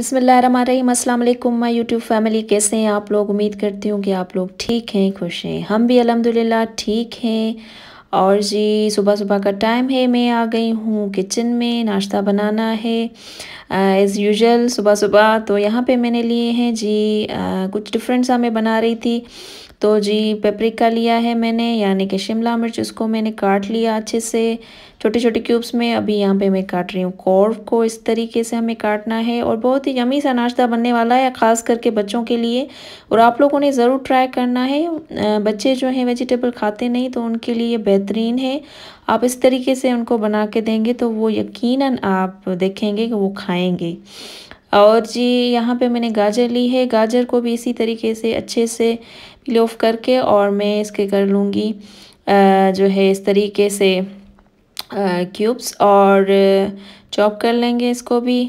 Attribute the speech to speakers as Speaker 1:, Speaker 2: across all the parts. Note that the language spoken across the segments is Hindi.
Speaker 1: बिसमीम अल्लाम माई यूट्यूब फैमिली कैसे हैं आप लोग उम्मीद करती हूँ कि आप लोग ठीक हैं खुश हैं हम भी अलहमदिल्ला ठीक हैं और जी सुबह सुबह का टाइम है मैं आ गई हूँ किचन में नाश्ता बनाना है एज़ यूजल सुबह सुबह तो यहाँ पे मैंने लिए हैं जी आ, कुछ डिफरेंट सा मैं बना रही थी तो जी पेपरिका लिया है मैंने यानी कि शिमला मिर्च उसको मैंने काट लिया अच्छे से छोटे छोटे क्यूब्स में अभी यहाँ पे मैं काट रही हूँ कॉर्व को इस तरीके से हमें काटना है और बहुत ही यमी सा नाश्ता बनने वाला है ख़ास करके बच्चों के लिए और आप लोगों ने ज़रूर ट्राई करना है बच्चे जो हैं वेजिटेबल खाते नहीं तो उनके लिए बेहतरीन है आप इस तरीके से उनको बना के देंगे तो वो यक़ीन आप देखेंगे कि वो खाएँगे और जी यहाँ पे मैंने गाजर ली है गाजर को भी इसी तरीके से अच्छे से पिल ऑफ करके और मैं इसके कर लूँगी जो है इस तरीके से क्यूब्स और चॉप कर लेंगे इसको भी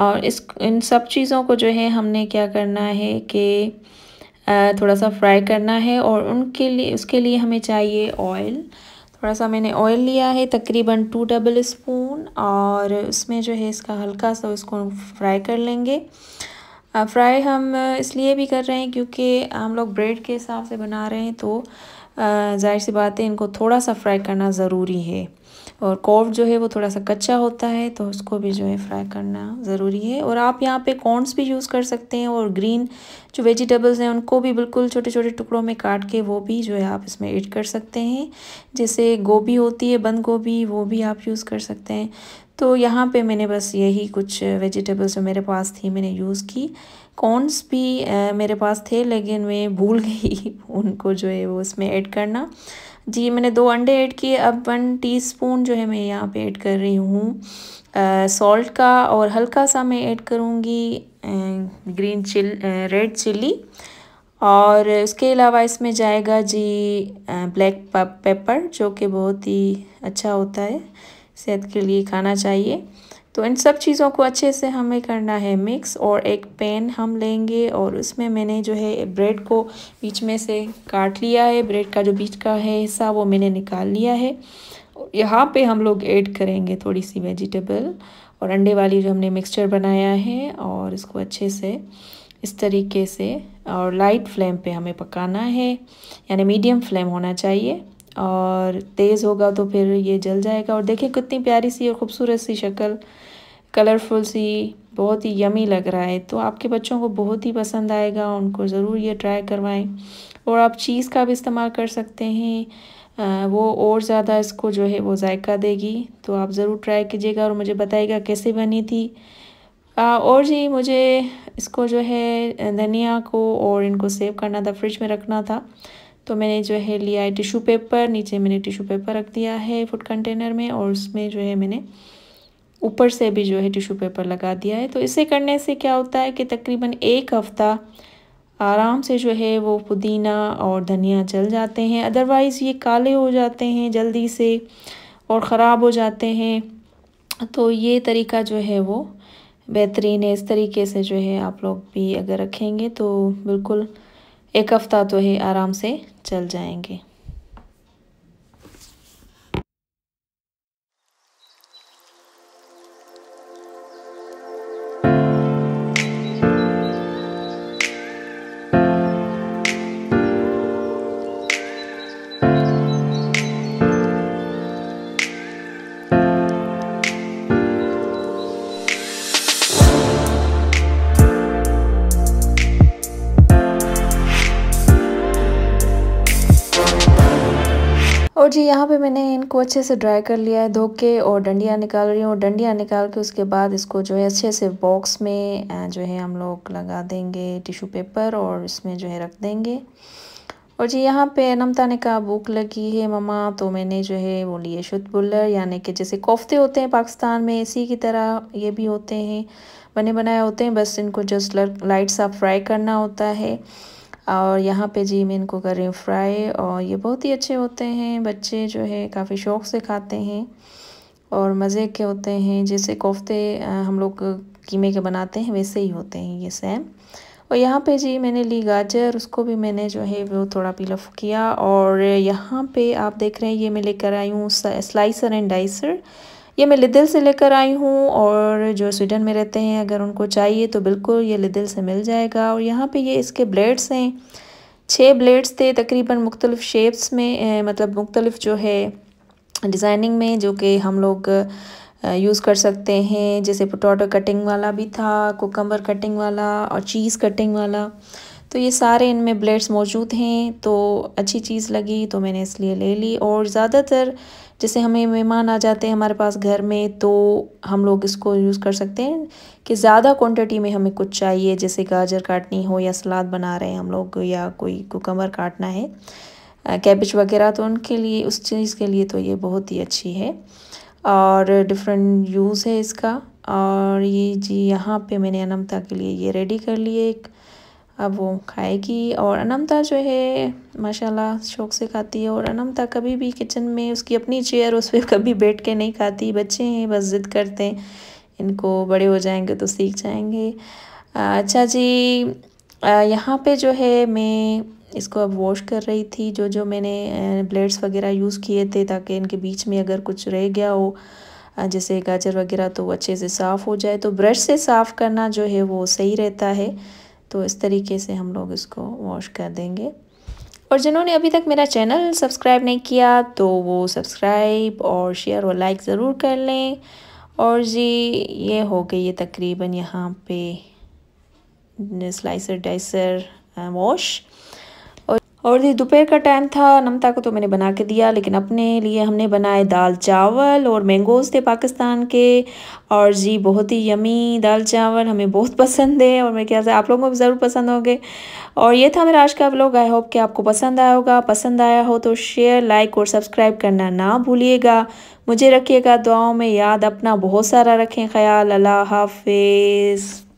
Speaker 1: और इस इन सब चीज़ों को जो है हमने क्या करना है कि थोड़ा सा फ्राई करना है और उनके लिए उसके लिए हमें चाहिए ऑयल थोड़ा सा मैंने ऑयल लिया है तकरीबन टू टेबल स्पून और उसमें जो है इसका हल्का सा उसको फ्राई कर लेंगे फ्राई हम इसलिए भी कर रहे हैं क्योंकि हम लोग ब्रेड के हिसाब से बना रहे हैं तो ज़ाहिर सी बात है इनको थोड़ा सा फ्राई करना ज़रूरी है और कॉर्व जो है वो थोड़ा सा कच्चा होता है तो उसको भी जो है फ्राई करना ज़रूरी है और आप यहाँ पे कॉर्नस भी यूज़ कर सकते हैं और ग्रीन जो वेजिटेबल्स हैं उनको भी बिल्कुल छोटे छोटे टुकड़ों में काट के वो भी जो है आप इसमें ऐड कर सकते हैं जैसे गोभी होती है बंद गोभी वो भी आप यूज़ कर सकते हैं तो यहाँ पे मैंने बस यही कुछ वेजिटेबल्स जो मेरे पास थी मैंने यूज़ की कॉर्नस भी मेरे पास थे लेकिन मैं भूल गई उनको जो है वो इसमें ऐड करना जी मैंने दो अंडे ऐड किए अब वन टीस्पून जो है मैं यहाँ पे ऐड कर रही हूँ सॉल्ट का और हल्का सा मैं ऐड करूँगी ग्रीन चिल रेड चिल्ली और उसके अलावा इसमें जाएगा जी ब्लैक पेपर जो कि बहुत ही अच्छा होता है सेहत के लिए खाना चाहिए तो इन सब चीज़ों को अच्छे से हमें करना है मिक्स और एक पैन हम लेंगे और उसमें मैंने जो है ब्रेड को बीच में से काट लिया है ब्रेड का जो बीच का है हिस्सा वो मैंने निकाल लिया है यहाँ पे हम लोग ऐड करेंगे थोड़ी सी वेजिटेबल और अंडे वाली जो हमने मिक्सचर बनाया है और इसको अच्छे से इस तरीके से और लाइट फ्लेम पे हमें पकाना है यानी मीडियम फ्लेम होना चाहिए और तेज़ होगा तो फिर ये जल जाएगा और देखें कितनी प्यारी सी और ख़ूबसूरत सी शक्ल कलरफुल सी बहुत ही यमी लग रहा है तो आपके बच्चों को बहुत ही पसंद आएगा उनको ज़रूर ये ट्राई करवाएं और आप चीज़ का भी इस्तेमाल कर सकते हैं आ, वो और ज़्यादा इसको जो है वो जायका देगी तो आप ज़रूर ट्राई कीजिएगा और मुझे बताइएगा कैसे बनी थी आ, और जी मुझे इसको जो है धनिया को और इनको सेव करना था फ्रिज में रखना था तो मैंने जो है लिया है टिशू पेपर नीचे मैंने टिशू पेपर रख दिया है फूड कंटेनर में और उसमें जो है मैंने ऊपर से भी जो है टिशू पेपर लगा दिया है तो इसे करने से क्या होता है कि तकरीबन एक हफ़्ता आराम से जो है वो पुदीना और धनिया जल जाते हैं अदरवाइज़ ये काले हो जाते हैं जल्दी से और ख़राब हो जाते हैं तो ये तरीका जो है वो बेहतरीन है इस तरीके से जो है आप लोग भी अगर रखेंगे तो बिल्कुल एक हफ़्ता तो ही आराम से चल जाएंगे जी यहाँ पे मैंने इनको अच्छे से ड्राई कर लिया है धो के और डंडियाँ निकाल रही हूँ डंडियाँ निकाल के उसके बाद इसको जो है अच्छे से बॉक्स में जो है हम लोग लगा देंगे टिशू पेपर और इसमें जो है रख देंगे और जी यहाँ पे नमता ने कहा भूख लगी है ममा तो मैंने जो है वो लिए बुल्लर यानी कि जैसे कोफ्ते होते हैं पाकिस्तान में इसी की तरह ये भी होते हैं बने बनाए होते हैं बस इनको जस्ट लाइट सा फ्राई करना होता है और यहाँ पे जी मैं इनको कर रही हूँ फ्राई और ये बहुत ही अच्छे होते हैं बच्चे जो है काफ़ी शौक़ से खाते हैं और मज़े के होते हैं जैसे कोफ्ते हम लोग कीमे के बनाते हैं वैसे ही होते हैं ये सेम और यहाँ पे जी मैंने ली गाजर उसको भी मैंने जो है वो थोड़ा पिलफ किया और यहाँ पे आप देख रहे हैं ये मैं लेकर आई हूँ स्लाइसर एंड डाइसर ये मैं लिदिल से लेकर आई हूँ और जो स्वीडन में रहते हैं अगर उनको चाहिए तो बिल्कुल ये लिदिल से मिल जाएगा और यहाँ पे ये इसके ब्लेड्स हैं छः ब्लेड्स थे तकरीबन मुख्तलिफ़ शेप्स में मतलब मुख्तलिफ़ जो है डिज़ाइनिंग में जो कि हम लोग यूज़ कर सकते हैं जैसे पोटोटो कटिंग वाला भी था कोकम्बर कटिंग वाला और चीज़ कटिंग वाला तो ये सारे इनमें ब्लेड्स मौजूद हैं तो अच्छी चीज़ लगी तो मैंने इसलिए ले ली और ज़्यादातर जैसे हमें मेहमान आ जाते हैं हमारे पास घर में तो हम लोग इसको यूज़ कर सकते हैं कि ज़्यादा क्वांटिटी में हमें कुछ चाहिए जैसे गाजर काटनी हो या सलाद बना रहे हैं हम लोग या कोई कुकमर काटना है कैबिज वगैरह तो उनके लिए उस चीज़ के लिए तो ये बहुत ही अच्छी है और डिफरेंट यूज़ है इसका और ये जी यहाँ पर मैंने अनमता के लिए ये रेडी कर लिए एक अब वो खाएगी और अनमता जो है माशाल्लाह शौक से खाती है और अनमता कभी भी किचन में उसकी अपनी चेयर उस पर कभी बैठ के नहीं खाती बच्चे हैं बस ज़िद करते हैं इनको बड़े हो जाएंगे तो सीख जाएंगे अच्छा जी यहाँ पे जो है मैं इसको अब वॉश कर रही थी जो जो मैंने ब्लेड्स वगैरह यूज़ किए थे ताकि इनके बीच में अगर कुछ रह गया हो जैसे गाजर वगैरह तो अच्छे से साफ़ हो जाए तो ब्रश से साफ़ करना जो है वो सही रहता है तो इस तरीके से हम लोग इसको वॉश कर देंगे और जिन्होंने अभी तक मेरा चैनल सब्सक्राइब नहीं किया तो वो सब्सक्राइब और शेयर और लाइक ज़रूर कर लें और जी ये हो गई है तकरीबन यहाँ पे स्लाइसर डाइसर वॉश और ये दोपहर का टाइम था नमता को तो मैंने बना के दिया लेकिन अपने लिए हमने बनाए दाल चावल और मैंगोज थे पाकिस्तान के और जी बहुत ही यमी दाल चावल हमें बहुत पसंद है और मेरे ख्याल से आप लोगों को भी ज़रूर पसंद होंगे और ये था मेरा आज का ब्लॉग आई होप कि आपको पसंद आया होगा पसंद आया हो तो शेयर लाइक और सब्सक्राइब करना ना भूलिएगा मुझे रखिएगा दुआओं में याद अपना बहुत सारा रखें ख्याल अल्लाह हाफिज़